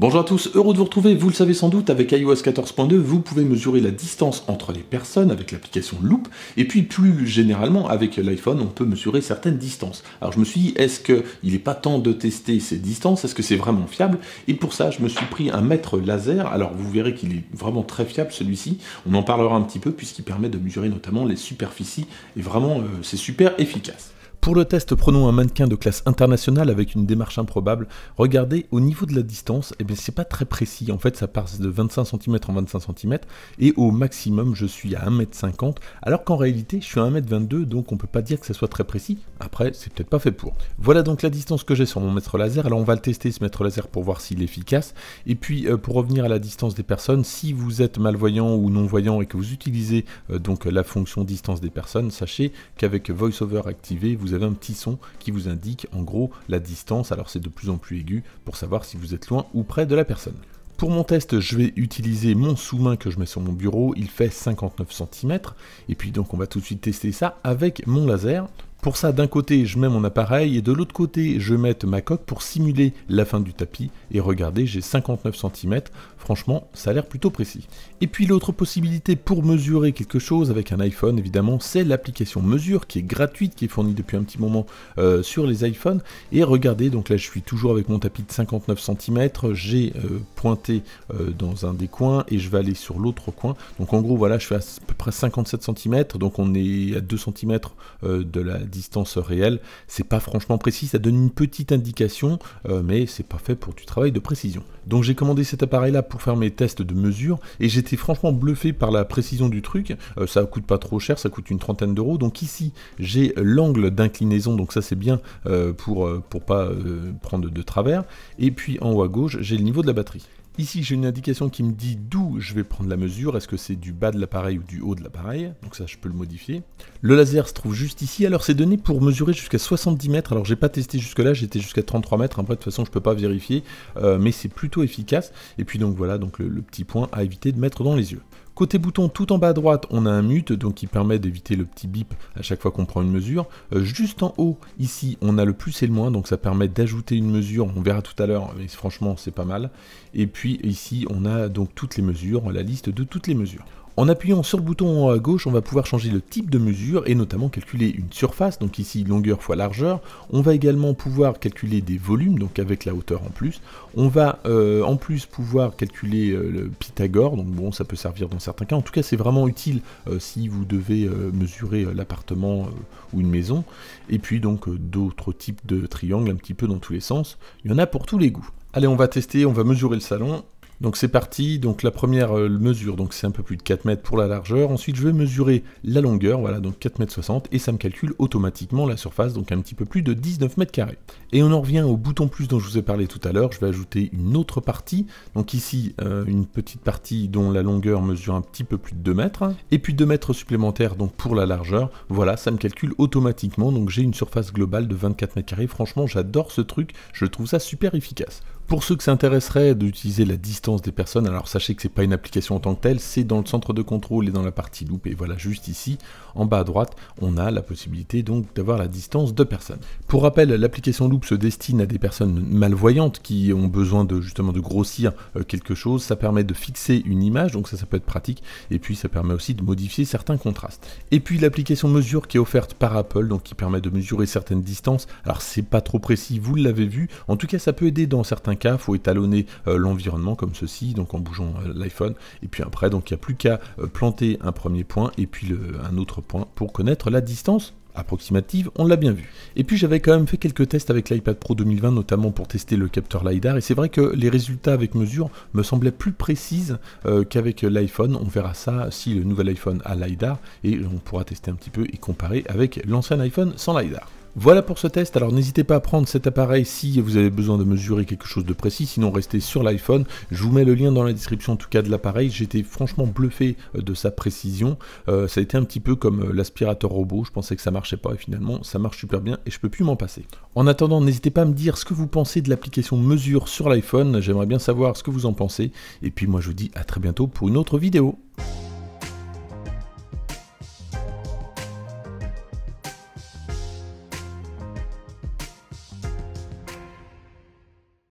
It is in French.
Bonjour à tous, heureux de vous retrouver. Vous le savez sans doute, avec iOS 14.2, vous pouvez mesurer la distance entre les personnes avec l'application Loop, et puis plus généralement avec l'iPhone, on peut mesurer certaines distances. Alors je me suis dit, est-ce qu'il n'est pas temps de tester ces distances Est-ce que c'est vraiment fiable Et pour ça, je me suis pris un mètre laser. Alors vous verrez qu'il est vraiment très fiable celui-ci. On en parlera un petit peu puisqu'il permet de mesurer notamment les superficies, et vraiment euh, c'est super efficace. Pour le test, prenons un mannequin de classe internationale avec une démarche improbable. Regardez, au niveau de la distance, et eh bien c'est pas très précis. En fait, ça passe de 25 cm en 25 cm et au maximum, je suis à 1m50 alors qu'en réalité, je suis à 1m22 donc on peut pas dire que ça soit très précis. Après, c'est peut-être pas fait pour. Voilà donc la distance que j'ai sur mon maître laser. Alors on va le tester ce mètre laser pour voir s'il est efficace. Et puis euh, pour revenir à la distance des personnes, si vous êtes malvoyant ou non-voyant et que vous utilisez euh, donc la fonction distance des personnes, sachez qu'avec VoiceOver activé, vous vous avez un petit son qui vous indique en gros la distance, alors c'est de plus en plus aigu, pour savoir si vous êtes loin ou près de la personne. Pour mon test, je vais utiliser mon sous-main que je mets sur mon bureau, il fait 59 cm, et puis donc on va tout de suite tester ça avec mon laser. Pour ça, d'un côté, je mets mon appareil et de l'autre côté, je mets ma coque pour simuler la fin du tapis. Et regardez, j'ai 59 cm. Franchement, ça a l'air plutôt précis. Et puis l'autre possibilité pour mesurer quelque chose avec un iPhone, évidemment, c'est l'application Mesure qui est gratuite, qui est fournie depuis un petit moment euh, sur les iPhones. Et regardez, donc là, je suis toujours avec mon tapis de 59 cm. J'ai euh, pointé euh, dans un des coins et je vais aller sur l'autre coin. Donc en gros, voilà, je suis à, à peu près 57 cm. Donc on est à 2 cm de la distance réelle, c'est pas franchement précis, ça donne une petite indication, euh, mais c'est pas fait pour du travail de précision. Donc j'ai commandé cet appareil là pour faire mes tests de mesure, et j'étais franchement bluffé par la précision du truc, euh, ça coûte pas trop cher, ça coûte une trentaine d'euros, donc ici j'ai l'angle d'inclinaison, donc ça c'est bien euh, pour, pour pas prendre de travers, et puis en haut à gauche j'ai le niveau de la batterie. Ici, j'ai une indication qui me dit d'où je vais prendre la mesure. Est-ce que c'est du bas de l'appareil ou du haut de l'appareil Donc ça, je peux le modifier. Le laser se trouve juste ici. Alors, c'est donné pour mesurer jusqu'à 70 mètres. Alors, j'ai pas testé jusque-là. J'étais jusqu'à 33 mètres. Après, de toute façon, je peux pas vérifier. Euh, mais c'est plutôt efficace. Et puis, donc voilà, donc le petit point à éviter de mettre dans les yeux. Côté bouton tout en bas à droite, on a un mute donc qui permet d'éviter le petit bip à chaque fois qu'on prend une mesure. Euh, juste en haut, ici, on a le plus et le moins, donc ça permet d'ajouter une mesure. On verra tout à l'heure, mais franchement, c'est pas mal. Et puis ici, on a donc toutes les mesures, la liste de toutes les mesures. En appuyant sur le bouton à gauche, on va pouvoir changer le type de mesure et notamment calculer une surface, donc ici longueur fois largeur. On va également pouvoir calculer des volumes, donc avec la hauteur en plus. On va euh, en plus pouvoir calculer euh, le Pythagore, donc bon, ça peut servir dans certains cas. En tout cas, c'est vraiment utile euh, si vous devez mesurer l'appartement ou une maison. Et puis donc d'autres types de triangles un petit peu dans tous les sens. Il y en a pour tous les goûts. Allez, on va tester, on va mesurer le salon. Donc c'est parti, donc la première euh, mesure, donc c'est un peu plus de 4 mètres pour la largeur, ensuite je vais mesurer la longueur, voilà donc 4 mètres 60, et ça me calcule automatiquement la surface, donc un petit peu plus de 19 mètres carrés. Et on en revient au bouton plus dont je vous ai parlé tout à l'heure, je vais ajouter une autre partie, donc ici euh, une petite partie dont la longueur mesure un petit peu plus de 2 mètres, et puis 2 mètres supplémentaires donc pour la largeur, voilà ça me calcule automatiquement, donc j'ai une surface globale de 24 mètres carrés, franchement j'adore ce truc, je trouve ça super efficace. Pour ceux que ça intéresserait d'utiliser la distance des personnes, alors sachez que c'est pas une application en tant que telle, c'est dans le centre de contrôle et dans la partie loop, et voilà, juste ici, en bas à droite, on a la possibilité donc d'avoir la distance de personnes. Pour rappel, l'application loop se destine à des personnes malvoyantes qui ont besoin de justement de grossir euh, quelque chose, ça permet de fixer une image, donc ça, ça peut être pratique, et puis ça permet aussi de modifier certains contrastes. Et puis l'application mesure qui est offerte par Apple, donc qui permet de mesurer certaines distances, alors c'est pas trop précis, vous l'avez vu, en tout cas ça peut aider dans certains il faut étalonner euh, l'environnement comme ceci, donc en bougeant euh, l'iPhone. Et puis après, donc il n'y a plus qu'à euh, planter un premier point et puis un autre point pour connaître la distance approximative, on l'a bien vu. Et puis j'avais quand même fait quelques tests avec l'iPad Pro 2020, notamment pour tester le capteur LiDAR, et c'est vrai que les résultats avec mesure me semblaient plus précises qu'avec l'iPhone. On verra ça si le nouvel iPhone a LiDAR, et on pourra tester un petit peu et comparer avec l'ancien iPhone sans LiDAR. Voilà pour ce test, alors n'hésitez pas à prendre cet appareil si vous avez besoin de mesurer quelque chose de précis, sinon restez sur l'iPhone, je vous mets le lien dans la description en tout cas de l'appareil, j'étais franchement bluffé euh, de sa précision, euh, ça a été un petit peu comme euh, l'aspirateur robot, je pensais que ça marchait pas et finalement ça marche super bien et je peux plus m'en passer. En attendant, n'hésitez pas à me dire ce que vous pensez de l'application mesure sur l'iPhone, j'aimerais bien savoir ce que vous en pensez, et puis moi je vous dis à très bientôt pour une autre vidéo.